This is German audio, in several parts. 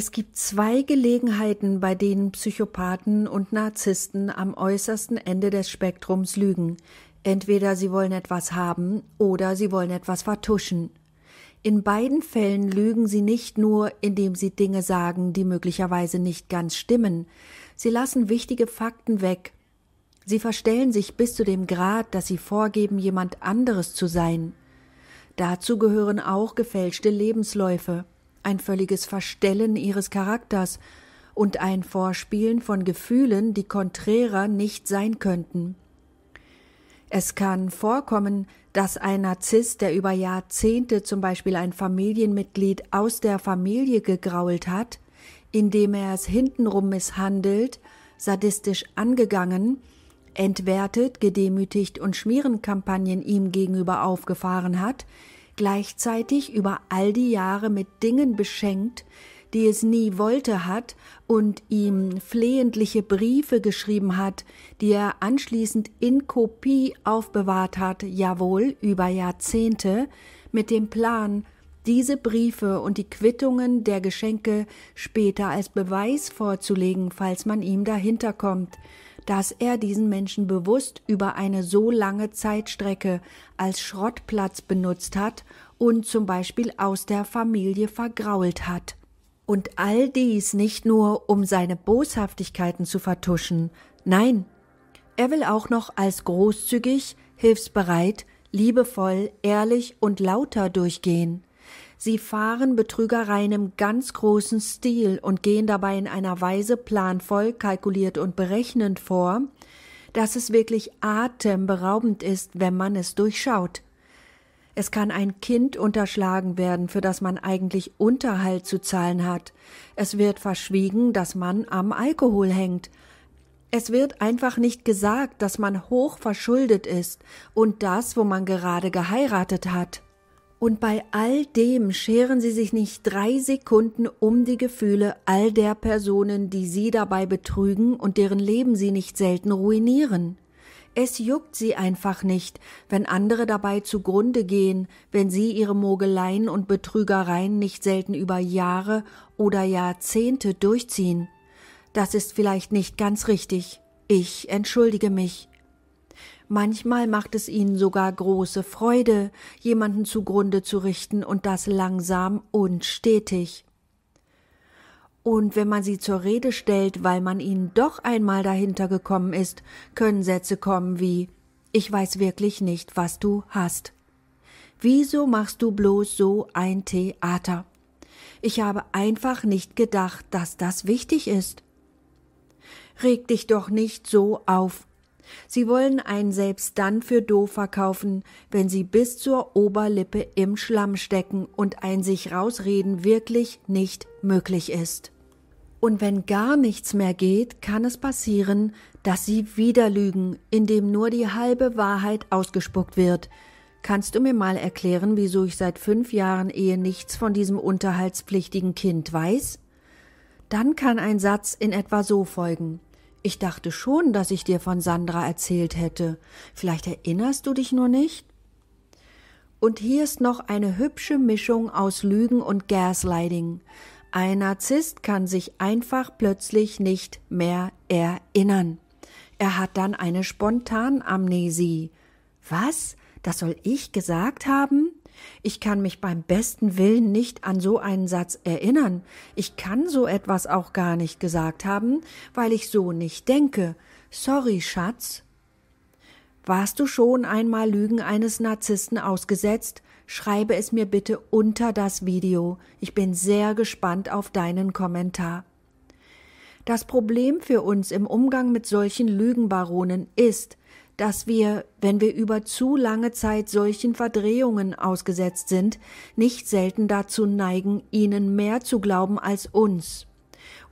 Es gibt zwei Gelegenheiten, bei denen Psychopathen und Narzissten am äußersten Ende des Spektrums lügen. Entweder sie wollen etwas haben oder sie wollen etwas vertuschen. In beiden Fällen lügen sie nicht nur, indem sie Dinge sagen, die möglicherweise nicht ganz stimmen, sie lassen wichtige Fakten weg. Sie verstellen sich bis zu dem Grad, dass sie vorgeben, jemand anderes zu sein. Dazu gehören auch gefälschte Lebensläufe ein völliges Verstellen ihres Charakters und ein Vorspielen von Gefühlen, die konträrer nicht sein könnten. Es kann vorkommen, dass ein Narzisst, der über Jahrzehnte zum Beispiel ein Familienmitglied aus der Familie gegrault hat, indem er es hintenrum misshandelt, sadistisch angegangen, entwertet, gedemütigt und Schmierenkampagnen ihm gegenüber aufgefahren hat, gleichzeitig über all die Jahre mit Dingen beschenkt, die es nie wollte hat und ihm flehentliche Briefe geschrieben hat, die er anschließend in Kopie aufbewahrt hat, jawohl, über Jahrzehnte, mit dem Plan, diese Briefe und die Quittungen der Geschenke später als Beweis vorzulegen, falls man ihm dahinterkommt dass er diesen Menschen bewusst über eine so lange Zeitstrecke als Schrottplatz benutzt hat und zum Beispiel aus der Familie vergrault hat. Und all dies nicht nur, um seine Boshaftigkeiten zu vertuschen, nein, er will auch noch als großzügig, hilfsbereit, liebevoll, ehrlich und lauter durchgehen. Sie fahren Betrügereien im ganz großen Stil und gehen dabei in einer Weise planvoll, kalkuliert und berechnend vor, dass es wirklich atemberaubend ist, wenn man es durchschaut. Es kann ein Kind unterschlagen werden, für das man eigentlich Unterhalt zu zahlen hat. Es wird verschwiegen, dass man am Alkohol hängt. Es wird einfach nicht gesagt, dass man hoch verschuldet ist und das, wo man gerade geheiratet hat. Und bei all dem scheren sie sich nicht drei Sekunden um die Gefühle all der Personen, die sie dabei betrügen und deren Leben sie nicht selten ruinieren. Es juckt sie einfach nicht, wenn andere dabei zugrunde gehen, wenn sie ihre Mogeleien und Betrügereien nicht selten über Jahre oder Jahrzehnte durchziehen. Das ist vielleicht nicht ganz richtig. Ich entschuldige mich. Manchmal macht es ihnen sogar große Freude, jemanden zugrunde zu richten und das langsam und stetig. Und wenn man sie zur Rede stellt, weil man ihnen doch einmal dahinter gekommen ist, können Sätze kommen wie Ich weiß wirklich nicht, was du hast. Wieso machst du bloß so ein Theater? Ich habe einfach nicht gedacht, dass das wichtig ist. Reg dich doch nicht so auf. Sie wollen einen selbst dann für doof verkaufen, wenn sie bis zur Oberlippe im Schlamm stecken und ein sich rausreden wirklich nicht möglich ist. Und wenn gar nichts mehr geht, kann es passieren, dass sie wieder lügen, indem nur die halbe Wahrheit ausgespuckt wird. Kannst du mir mal erklären, wieso ich seit fünf Jahren Ehe nichts von diesem unterhaltspflichtigen Kind weiß? Dann kann ein Satz in etwa so folgen. Ich dachte schon, dass ich dir von Sandra erzählt hätte. Vielleicht erinnerst du dich nur nicht? Und hier ist noch eine hübsche Mischung aus Lügen und Gaslighting. Ein Narzisst kann sich einfach plötzlich nicht mehr erinnern. Er hat dann eine Spontanamnesie. Was? Das soll ich gesagt haben? Ich kann mich beim besten Willen nicht an so einen Satz erinnern. Ich kann so etwas auch gar nicht gesagt haben, weil ich so nicht denke. Sorry, Schatz. Warst du schon einmal Lügen eines Narzissten ausgesetzt? Schreibe es mir bitte unter das Video. Ich bin sehr gespannt auf deinen Kommentar. Das Problem für uns im Umgang mit solchen Lügenbaronen ist, dass wir, wenn wir über zu lange Zeit solchen Verdrehungen ausgesetzt sind, nicht selten dazu neigen, ihnen mehr zu glauben als uns.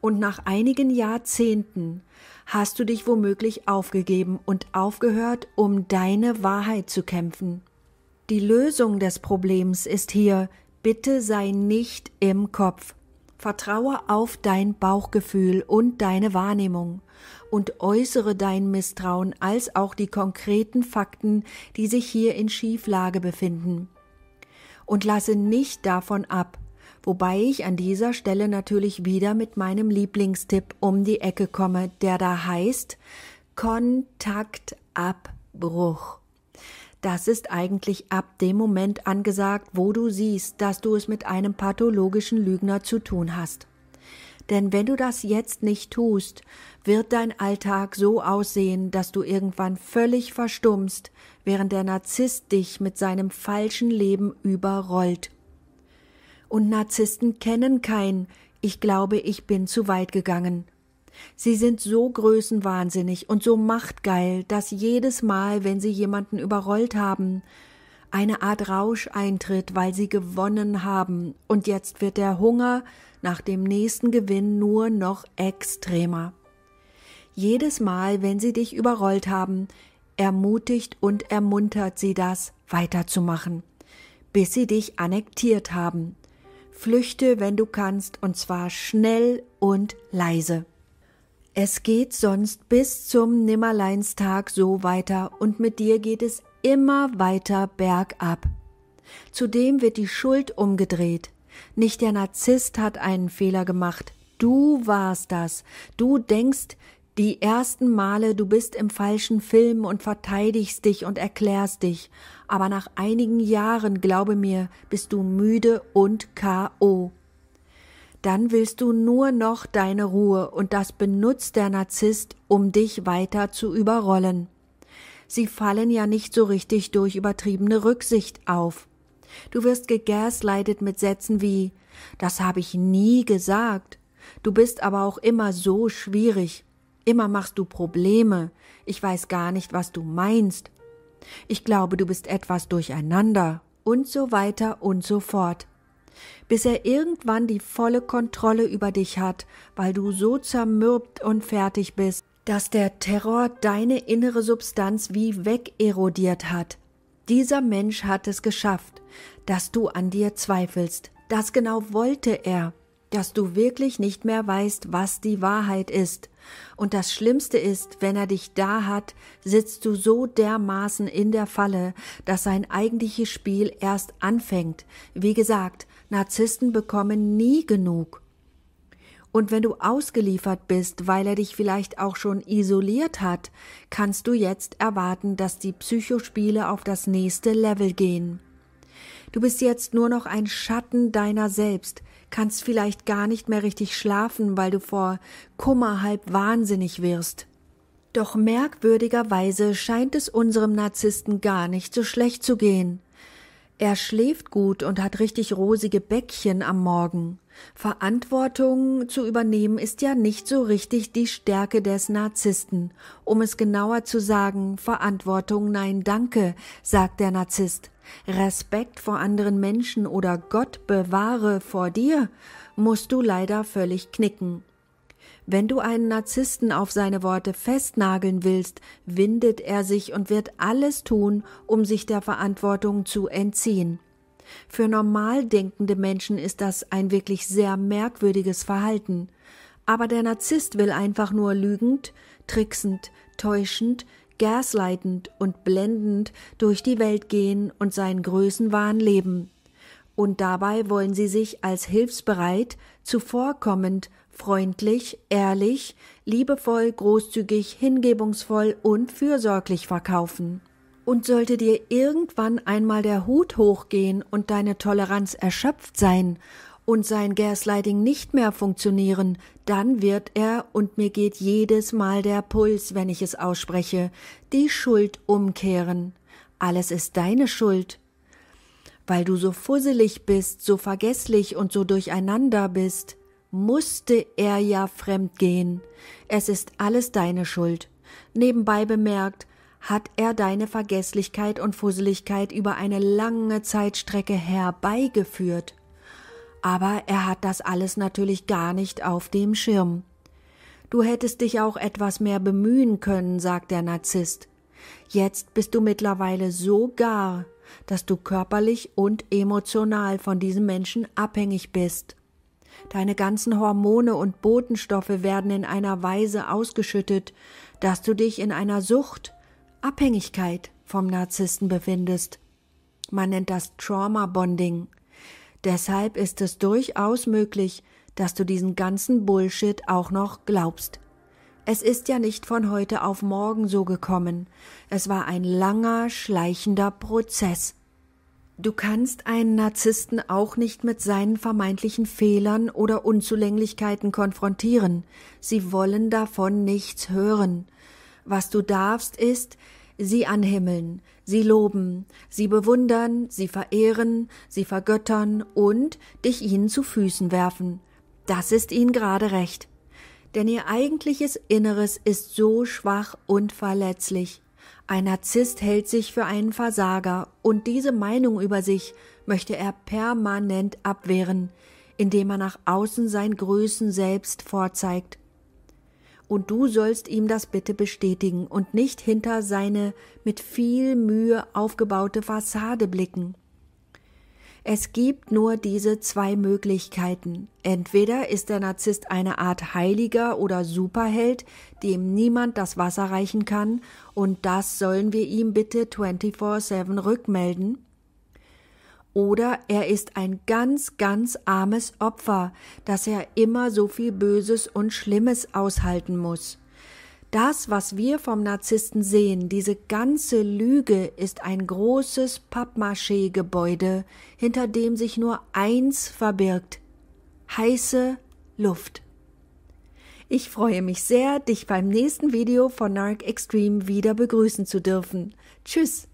Und nach einigen Jahrzehnten hast du dich womöglich aufgegeben und aufgehört, um deine Wahrheit zu kämpfen. Die Lösung des Problems ist hier, bitte sei nicht im Kopf, Vertraue auf dein Bauchgefühl und deine Wahrnehmung und äußere dein Misstrauen als auch die konkreten Fakten, die sich hier in Schieflage befinden. Und lasse nicht davon ab, wobei ich an dieser Stelle natürlich wieder mit meinem Lieblingstipp um die Ecke komme, der da heißt Kontaktabbruch. Das ist eigentlich ab dem Moment angesagt, wo du siehst, dass du es mit einem pathologischen Lügner zu tun hast. Denn wenn du das jetzt nicht tust, wird dein Alltag so aussehen, dass du irgendwann völlig verstummst, während der Narzisst dich mit seinem falschen Leben überrollt. Und Narzissten kennen kein Ich glaube, ich bin zu weit gegangen Sie sind so größenwahnsinnig und so machtgeil, dass jedes Mal, wenn sie jemanden überrollt haben, eine Art Rausch eintritt, weil sie gewonnen haben, und jetzt wird der Hunger nach dem nächsten Gewinn nur noch extremer. Jedes Mal, wenn sie dich überrollt haben, ermutigt und ermuntert sie das, weiterzumachen, bis sie dich annektiert haben. Flüchte, wenn du kannst, und zwar schnell und leise. Es geht sonst bis zum Nimmerleinstag so weiter und mit dir geht es immer weiter bergab. Zudem wird die Schuld umgedreht. Nicht der Narzisst hat einen Fehler gemacht. Du warst das. Du denkst die ersten Male, du bist im falschen Film und verteidigst dich und erklärst dich. Aber nach einigen Jahren, glaube mir, bist du müde und K.O dann willst du nur noch deine Ruhe und das benutzt der Narzisst, um dich weiter zu überrollen. Sie fallen ja nicht so richtig durch übertriebene Rücksicht auf. Du wirst gegaslightet mit Sätzen wie Das habe ich nie gesagt. Du bist aber auch immer so schwierig. Immer machst du Probleme. Ich weiß gar nicht, was du meinst. Ich glaube, du bist etwas durcheinander. Und so weiter und so fort bis er irgendwann die volle Kontrolle über dich hat, weil du so zermürbt und fertig bist, dass der Terror deine innere Substanz wie wegerodiert hat. Dieser Mensch hat es geschafft, dass du an dir zweifelst. Das genau wollte er, dass du wirklich nicht mehr weißt, was die Wahrheit ist. Und das Schlimmste ist, wenn er dich da hat, sitzt du so dermaßen in der Falle, dass sein eigentliches Spiel erst anfängt. Wie gesagt, Narzissten bekommen nie genug. Und wenn du ausgeliefert bist, weil er dich vielleicht auch schon isoliert hat, kannst du jetzt erwarten, dass die Psychospiele auf das nächste Level gehen. Du bist jetzt nur noch ein Schatten deiner selbst, kannst vielleicht gar nicht mehr richtig schlafen, weil du vor Kummer halb wahnsinnig wirst. Doch merkwürdigerweise scheint es unserem Narzissten gar nicht so schlecht zu gehen. Er schläft gut und hat richtig rosige Bäckchen am Morgen. Verantwortung zu übernehmen ist ja nicht so richtig die Stärke des Narzissten. Um es genauer zu sagen, Verantwortung nein danke, sagt der Narzisst. Respekt vor anderen Menschen oder Gott bewahre vor dir, musst du leider völlig knicken. Wenn du einen Narzissten auf seine Worte festnageln willst, windet er sich und wird alles tun, um sich der Verantwortung zu entziehen. Für normal denkende Menschen ist das ein wirklich sehr merkwürdiges Verhalten. Aber der Narzisst will einfach nur lügend, tricksend, täuschend, gasleitend und blendend durch die Welt gehen und seinen Größenwahn leben. Und dabei wollen sie sich als hilfsbereit, zuvorkommend, freundlich, ehrlich, liebevoll, großzügig, hingebungsvoll und fürsorglich verkaufen. Und sollte dir irgendwann einmal der Hut hochgehen und deine Toleranz erschöpft sein und sein Gaslighting nicht mehr funktionieren, dann wird er, und mir geht jedes Mal der Puls, wenn ich es ausspreche, die Schuld umkehren. Alles ist deine Schuld, weil du so fusselig bist, so vergesslich und so durcheinander bist, musste er ja fremd gehen. Es ist alles deine Schuld. Nebenbei bemerkt, hat er deine Vergesslichkeit und Fusseligkeit über eine lange Zeitstrecke herbeigeführt. Aber er hat das alles natürlich gar nicht auf dem Schirm. Du hättest dich auch etwas mehr bemühen können, sagt der Narzisst. Jetzt bist du mittlerweile so gar, dass du körperlich und emotional von diesem Menschen abhängig bist. Deine ganzen Hormone und Botenstoffe werden in einer Weise ausgeschüttet, dass du dich in einer Sucht, Abhängigkeit vom Narzissten befindest. Man nennt das Trauma Bonding. Deshalb ist es durchaus möglich, dass du diesen ganzen Bullshit auch noch glaubst. Es ist ja nicht von heute auf morgen so gekommen. Es war ein langer, schleichender Prozess. Du kannst einen Narzissten auch nicht mit seinen vermeintlichen Fehlern oder Unzulänglichkeiten konfrontieren. Sie wollen davon nichts hören. Was du darfst, ist, sie anhimmeln, sie loben, sie bewundern, sie verehren, sie vergöttern und dich ihnen zu Füßen werfen. Das ist ihnen gerade recht denn ihr eigentliches Inneres ist so schwach und verletzlich. Ein Narzisst hält sich für einen Versager und diese Meinung über sich möchte er permanent abwehren, indem er nach außen sein Größen selbst vorzeigt. Und du sollst ihm das bitte bestätigen und nicht hinter seine mit viel Mühe aufgebaute Fassade blicken. Es gibt nur diese zwei Möglichkeiten. Entweder ist der Narzisst eine Art Heiliger oder Superheld, dem niemand das Wasser reichen kann, und das sollen wir ihm bitte 24-7 rückmelden. Oder er ist ein ganz, ganz armes Opfer, dass er immer so viel Böses und Schlimmes aushalten muss. Das, was wir vom Narzissten sehen, diese ganze Lüge ist ein großes Pappmaché-Gebäude, hinter dem sich nur eins verbirgt. Heiße Luft. Ich freue mich sehr, dich beim nächsten Video von Narc Extreme wieder begrüßen zu dürfen. Tschüss!